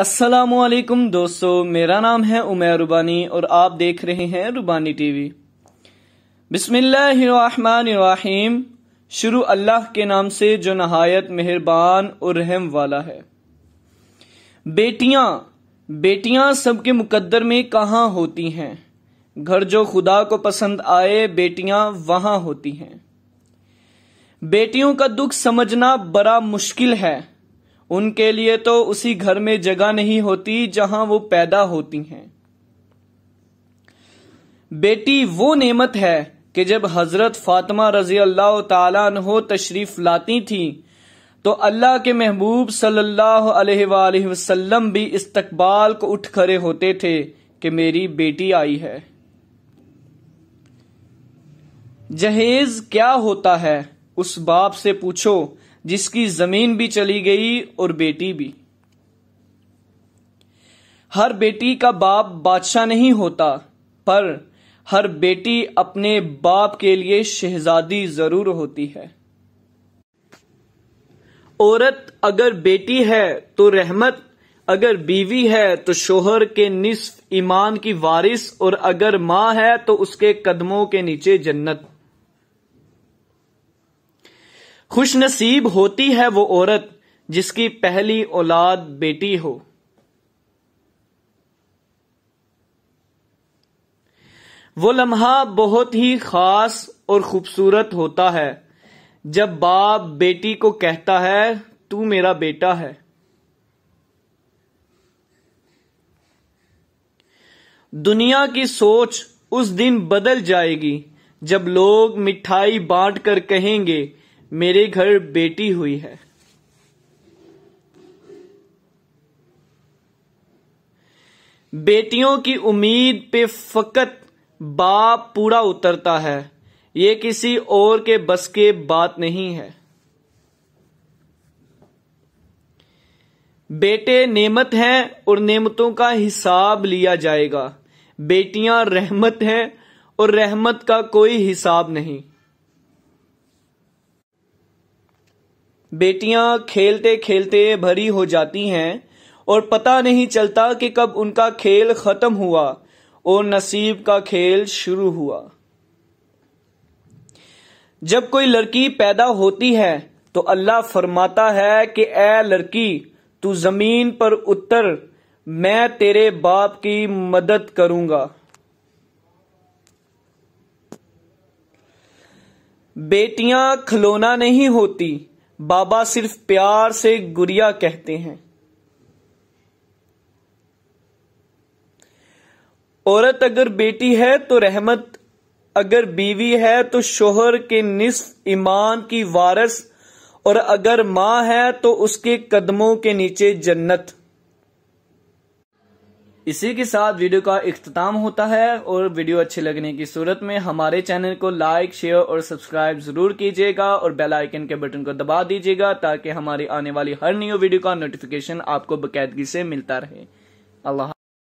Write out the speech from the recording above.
असलकुम दोस्तों मेरा नाम है उमेर रुबानी और आप देख रहे हैं रुबानी टीवी बिस्मिल्लाहिर्रहमानिर्रहीम शुरू अल्लाह के नाम से जो नहायत मेहरबान और रहम वाला है बेटियां बेटियां सबके मुकद्दर में कहाँ होती हैं घर जो खुदा को पसंद आए बेटियां वहां होती हैं बेटियों का दुख समझना बड़ा मुश्किल है उनके लिए तो उसी घर में जगह नहीं होती जहां वो पैदा होती हैं बेटी वो नेमत है कि जब हजरत फातिमा रजी अल्लाह तहो तशरीफ लाती थी तो अल्लाह के महबूब सल्लल्लाहु अलैहि वसल्लम भी इस्तकबाल को उठ खड़े होते थे कि मेरी बेटी आई है जहेज क्या होता है उस बाप से पूछो जिसकी जमीन भी चली गई और बेटी भी हर बेटी का बाप बादशाह नहीं होता पर हर बेटी अपने बाप के लिए शहजादी जरूर होती है औरत अगर बेटी है तो रहमत अगर बीवी है तो शोहर के निस्फ ईमान की वारिस और अगर माँ है तो उसके कदमों के नीचे जन्नत खुश नसीब होती है वो औरत जिसकी पहली औलाद बेटी हो वो लम्हा बहुत ही खास और खूबसूरत होता है जब बाप बेटी को कहता है तू मेरा बेटा है दुनिया की सोच उस दिन बदल जाएगी जब लोग मिठाई बांट कर कहेंगे मेरे घर बेटी हुई है बेटियों की उम्मीद पे फकत बाप पूरा उतरता है ये किसी और के बस के बात नहीं है बेटे नेमत हैं और नेमतों का हिसाब लिया जाएगा बेटियां रहमत हैं और रहमत का कोई हिसाब नहीं बेटियां खेलते खेलते भरी हो जाती हैं और पता नहीं चलता कि कब उनका खेल खत्म हुआ और नसीब का खेल शुरू हुआ जब कोई लड़की पैदा होती है तो अल्लाह फरमाता है कि ए लड़की तू जमीन पर उतर मैं तेरे बाप की मदद करूंगा बेटियां खिलौना नहीं होती बाबा सिर्फ प्यार से गुड़िया कहते हैं औरत अगर बेटी है तो रहमत अगर बीवी है तो शोहर के निस्फ ईमान की वारस और अगर माँ है तो उसके कदमों के नीचे जन्नत इसी के साथ वीडियो का अख्ताम होता है और वीडियो अच्छे लगने की सूरत में हमारे चैनल को लाइक शेयर और सब्सक्राइब जरूर कीजिएगा और बेल आइकन के बटन को दबा दीजिएगा ताकि हमारी आने वाली हर न्यू वीडियो का नोटिफिकेशन आपको बकायदगी से मिलता रहे अल्लाह